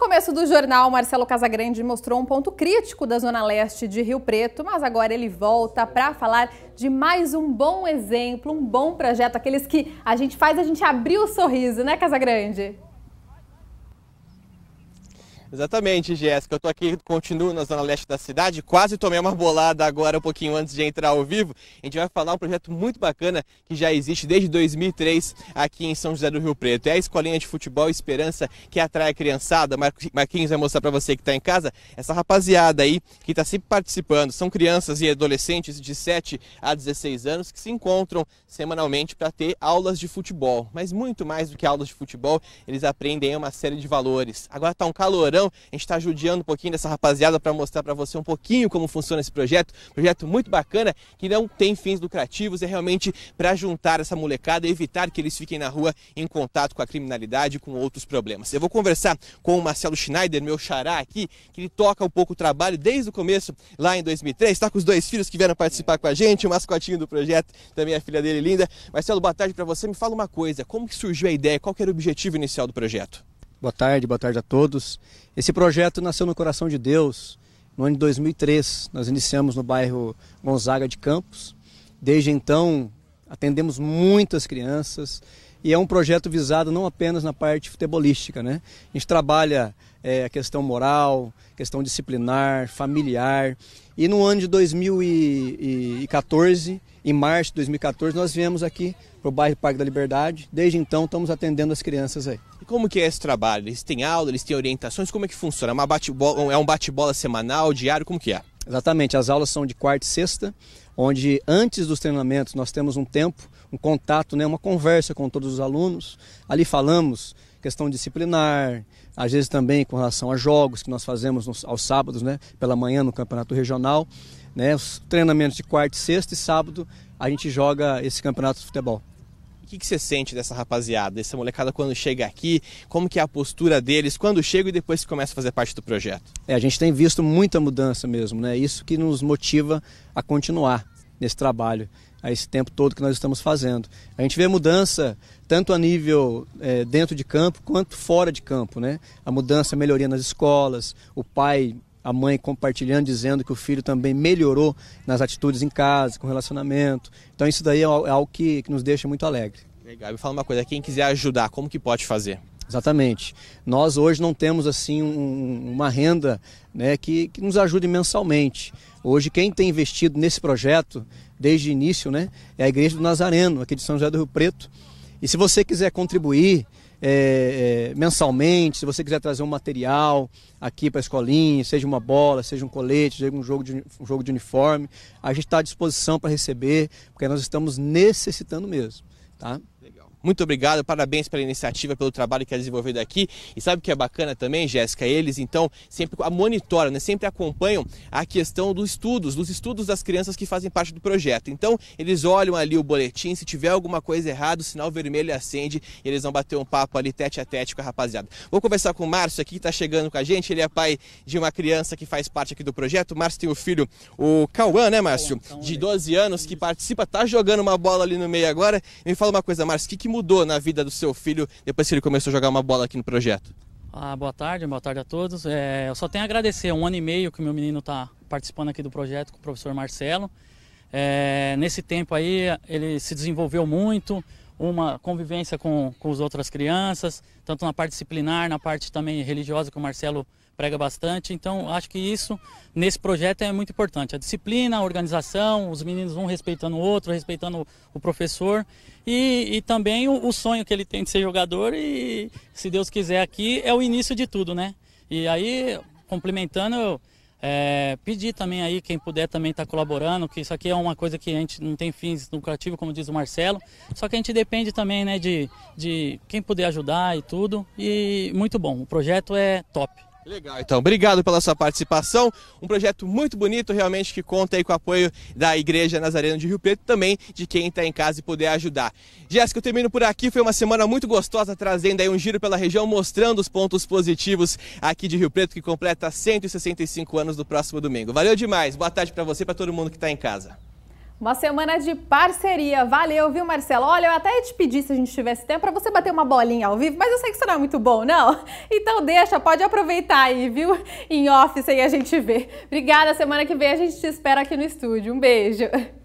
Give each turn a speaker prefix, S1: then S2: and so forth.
S1: começo do jornal, Marcelo Casagrande mostrou um ponto crítico da Zona Leste de Rio Preto, mas agora ele volta para falar de mais um bom exemplo, um bom projeto, aqueles que a gente faz a gente abrir o sorriso, né, Casagrande?
S2: Exatamente, Jéssica. Eu tô aqui, continuo na zona leste da cidade, quase tomei uma bolada agora um pouquinho antes de entrar ao vivo. A gente vai falar um projeto muito bacana que já existe desde 2003 aqui em São José do Rio Preto. É a escolinha de futebol Esperança que atrai a criançada. Mar... Marquinhos vai mostrar para você que está em casa essa rapaziada aí que está sempre participando. São crianças e adolescentes de 7 a 16 anos que se encontram semanalmente para ter aulas de futebol. Mas muito mais do que aulas de futebol, eles aprendem uma série de valores. Agora está um calorão a gente está judiando um pouquinho dessa rapaziada para mostrar para você um pouquinho como funciona esse projeto. Projeto muito bacana que não tem fins lucrativos, é realmente para juntar essa molecada e evitar que eles fiquem na rua em contato com a criminalidade e com outros problemas. Eu vou conversar com o Marcelo Schneider, meu xará aqui, que ele toca um pouco o trabalho desde o começo, lá em 2003. Está com os dois filhos que vieram participar com a gente, o mascotinho do projeto, também a filha dele linda. Marcelo, boa tarde para você. Me fala uma coisa, como que surgiu a ideia? Qual era o objetivo inicial do projeto?
S3: Boa tarde, boa tarde a todos. Esse projeto nasceu no coração de Deus no ano de 2003. Nós iniciamos no bairro Gonzaga de Campos. Desde então, atendemos muitas crianças, e é um projeto visado não apenas na parte futebolística. Né? A gente trabalha é, a questão moral, questão disciplinar, familiar. E no ano de 2014, em março de 2014, nós viemos aqui para o bairro Parque da Liberdade. Desde então, estamos atendendo as crianças aí.
S2: E como que é esse trabalho? Eles têm aula, eles têm orientações? Como é que funciona? É, uma bate é um bate-bola semanal, diário? Como que é?
S3: Exatamente, as aulas são de quarta e sexta, onde antes dos treinamentos nós temos um tempo, um contato, né, uma conversa com todos os alunos. Ali falamos questão disciplinar, às vezes também com relação a jogos que nós fazemos nos, aos sábados, né, pela manhã no campeonato regional. Né, os treinamentos de quarta e sexta e sábado a gente joga esse campeonato de futebol
S2: que, que você sente dessa rapaziada, dessa molecada quando chega aqui? Como que é a postura deles quando chega e depois que começa a fazer parte do projeto?
S3: É, a gente tem visto muita mudança mesmo, né? Isso que nos motiva a continuar nesse trabalho, a esse tempo todo que nós estamos fazendo. A gente vê mudança tanto a nível é, dentro de campo quanto fora de campo, né? A mudança, a melhoria nas escolas, o pai a mãe compartilhando, dizendo que o filho também melhorou nas atitudes em casa, com relacionamento. Então isso daí é, é algo que, que nos deixa muito alegre. Legal, me fala uma coisa, quem quiser ajudar, como que pode fazer? Exatamente. Nós hoje não temos assim um, uma renda né, que, que, nos ajude mensalmente. Hoje quem tem investido nesse projeto desde o início né, é a Igreja do Nazareno, aqui de São José do Rio Preto. E se você quiser contribuir, é, é, mensalmente, se você quiser trazer um material aqui para a escolinha, seja uma bola, seja um colete, seja um jogo de, um jogo de uniforme, a gente está à disposição para receber, porque nós estamos necessitando mesmo. Tá?
S2: Legal. Muito obrigado, parabéns pela iniciativa, pelo trabalho que é desenvolvido aqui. E sabe o que é bacana também, Jéssica? Eles então sempre monitoram, né? sempre acompanham a questão dos estudos, dos estudos das crianças que fazem parte do projeto. Então, eles olham ali o boletim, se tiver alguma coisa errada, o sinal vermelho acende e eles vão bater um papo ali tete a tete com a rapaziada. Vou conversar com o Márcio aqui, que está chegando com a gente. Ele é pai de uma criança que faz parte aqui do projeto. O Márcio tem o um filho, o Cauã, né, Márcio? De 12 né? anos, que participa, tá jogando uma bola ali no meio agora. Me fala fala uma coisa, Márcio, o que, que mudou na vida do seu filho depois que ele começou a jogar uma bola aqui no projeto?
S1: Ah, boa tarde, boa tarde a todos. É, eu só tenho a agradecer um ano e meio que o meu menino está participando aqui do projeto com o professor Marcelo. É, nesse tempo aí ele se desenvolveu muito, uma convivência com, com as outras crianças, tanto na parte disciplinar, na parte também religiosa que o Marcelo prega bastante. Então, acho que isso nesse projeto é muito importante. A disciplina, a organização, os meninos um respeitando o outro, respeitando o professor e, e também o, o, sonho que ele tem de ser jogador e, se Deus quiser, aqui é o início de tudo, né? E aí, complementando, eu é, pedir também aí quem puder também estar tá colaborando, que isso aqui é uma coisa que a gente não tem fins lucrativos, como diz o Marcelo, só que a gente depende também né, de, de quem puder ajudar e tudo. E muito bom, o projeto é
S2: top. Legal, então. Obrigado pela sua participação. Um projeto muito bonito, realmente, que conta aí com o apoio da Igreja Nazarena de Rio Preto, também de quem está em casa e puder ajudar. Jéssica, eu termino por aqui. Foi uma semana muito gostosa, trazendo aí um giro pela região, mostrando os pontos positivos aqui de Rio Preto, que completa 165 anos do próximo domingo. Valeu demais. Boa tarde para você e para todo mundo que está em casa.
S1: Uma semana de parceria. Valeu, viu, Marcelo? Olha, eu até ia te pedir se a gente tivesse tempo para você bater uma bolinha ao vivo, mas eu sei que isso não é muito bom, não? Então deixa, pode aproveitar aí, viu? Em office aí a gente vê. Obrigada, semana que vem a gente te espera aqui no estúdio. Um beijo.